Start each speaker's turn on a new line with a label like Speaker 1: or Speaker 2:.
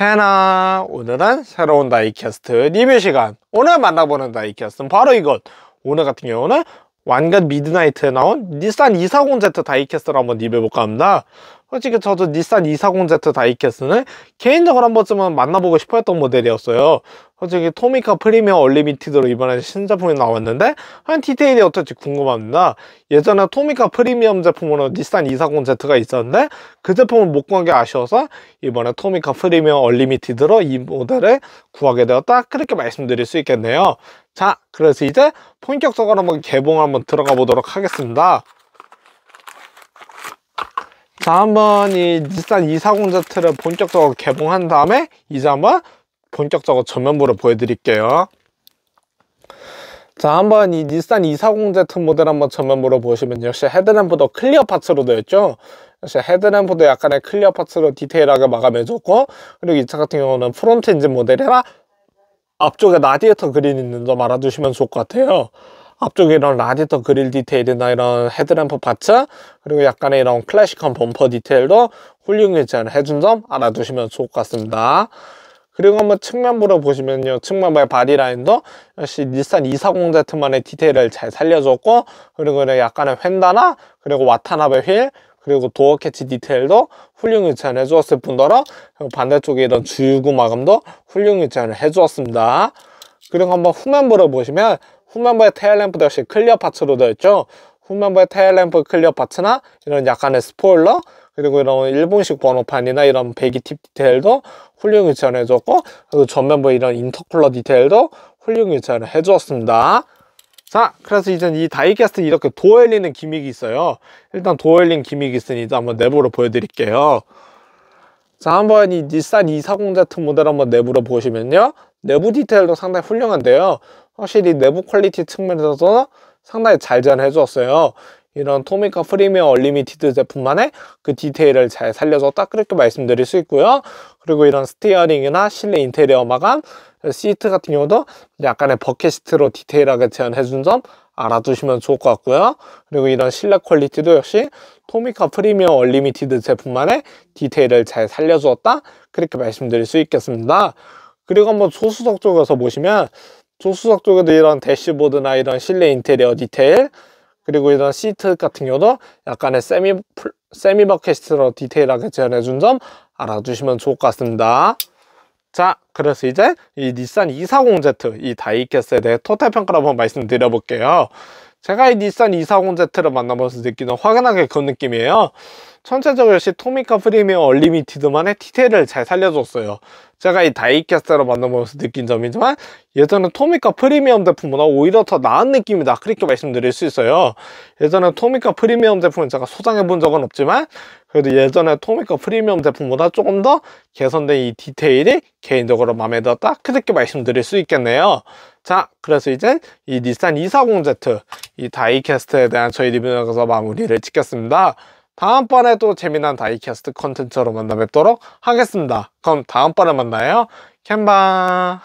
Speaker 1: 있나 오늘은 새로운 다이캐스트 리뷰 시간 오늘 만나보는 다이캐스트는 바로 이것 오늘 같은 경우는 완간 미드나이트에 나온 닛산 240Z 다이캐스를 한번 리뷰해볼까 합니다 솔직히 저도 닛산 240Z 다이캐스는 개인적으로 한 번쯤은 만나보고 싶어 했던 모델이었어요. 솔직히 토미카 프리미어 얼리미티드로 이번에 신제품이 나왔는데 한 디테일이 어떨지 궁금합니다. 예전에 토미카 프리미엄 제품으로 닛산 240Z가 있었는데 그 제품을 못 구한 게 아쉬워서 이번에 토미카 프리미어 얼리미티드로 이 모델을 구하게 되었다 그렇게 말씀드릴 수 있겠네요. 자 그래서 이제 본격적으로 한번 개봉을 한번 들어가 보도록 하겠습니다. 4번 이 닛산 2 4 0 z 를 본격적으로 개봉한 다음에 이제 한번 본격적으로 전면부를 보여드릴게요 자 한번 이 닛산 240Z 모델 한번 전면부로 보시면 역시 헤드램프도 클리어 파츠로 되어있죠 역시 헤드램프도 약간의 클리어 파츠로 디테일하게 마감해줬고 그리고 이 차 같은 경우는 프론트 엔진 모델이라 앞쪽에 라디에이터 그린 있는 점 알아두시면 좋을 것 같아요 앞쪽에 이런 라디터 그릴 디테일이나 이런 헤드램프 파츠 그리고 약간의 이런 클래식한 범퍼 디테일도 홀링 교체를 해준 점 알아두시면 좋을 것 같습니다. 그리고 한번 측면부로 보시면요. 측면부의 바디라인도 역시 닛산 240Z만의 디테일을 잘 살려줬고 그리고 약간의 휀다나 그리고 와타나베 휠 그리고 도어 캐치 디테일도 훌륭 유치를 해주었을 뿐더러 반대쪽에 이런 주유구 마감도 훌륭 유치를 해주었습니다. 그리고 한번 후면부를 보시면 후면부의 테일램프 역시 클리어 파츠로 되어 있죠. 후면부의 테일램프 클리어 파츠나 이런 약간의 스포일러 그리고 이런 일본식 번호판이나 이런 배기 팁 디테일도 훌륭 교체를 해줬고 그리고 전면부 이런 인터쿨러 디테일도 훌륭 교체를 해주었습니다. 자 그래서 이제 이 다이캐스트 이렇게 도어열리는 기믹이 있어요 일단 도어열린 기믹이 있으니 한번 내부로 보여드릴게요 자 한번 이 닛산 240Z 모델 한번 내부로 보시면요 내부 디테일도 상당히 훌륭한데요 확실히 내부 퀄리티 측면에서 상당히 잘 잘해주었어요 이런 토미카 프리미어 얼리미티드 제품만의 그 디테일을 잘 살려줬다 그렇게 말씀드릴 수 있고요. 그리고 이런 스티어링이나 실내 인테리어 마감, 시트 같은 경우도 약간의 버킷시트로 디테일하게 제안해준 점 알아두시면 좋을 것 같고요. 그리고 이런 실내 퀄리티도 역시 토미카 프리미어 얼리미티드 제품만의 디테일을 잘 살려주었다 그렇게 말씀드릴 수 있겠습니다. 그리고 한번 소수석 쪽에서 보시면 조수석 쪽에도 이런 대시보드나 이런 실내 인테리어 디테일 그리고 이런 시트 같은 경우도 약간의 세미, 세미 버켓으로 디테일하게 재현해준 점 알아주시면 좋을 것 같습니다. 자, 그래서 이제 이 닛산 240Z, 이 다이캐스에 대해 토탈 평가를 한번 말씀드려볼게요. 제가 이 닛산 240Z를 만나면서 느끼는 확연하게 그 느낌이에요. 천체적으로 역시 토미카 프리미엄 얼리미티드만의 티테일을잘 살려줬어요. 제가 이 다이캐스트로 만나보면서 느낀 점이지만 예전에 토미카 프리미엄 제품보다 오히려 더 나은 느낌이다 그렇게 말씀드릴 수 있어요 예전에 토미카 프리미엄 제품은 제가 소장해 본 적은 없지만 그래도 예전에 토미카 프리미엄 제품보다 조금 더 개선된 이 디테일이 개인적으로 마음에 들었다 그렇게 말씀드릴 수 있겠네요 자 그래서 이제 이 닛산 240Z 이 다이캐스트에 대한 저희 리뷰에서 마무리를 짓겠습니다 다음번에 또 재미난 다이캐스트 컨텐츠로 만나 뵙도록 하겠습니다. 그럼 다음번에 만나요. 캔바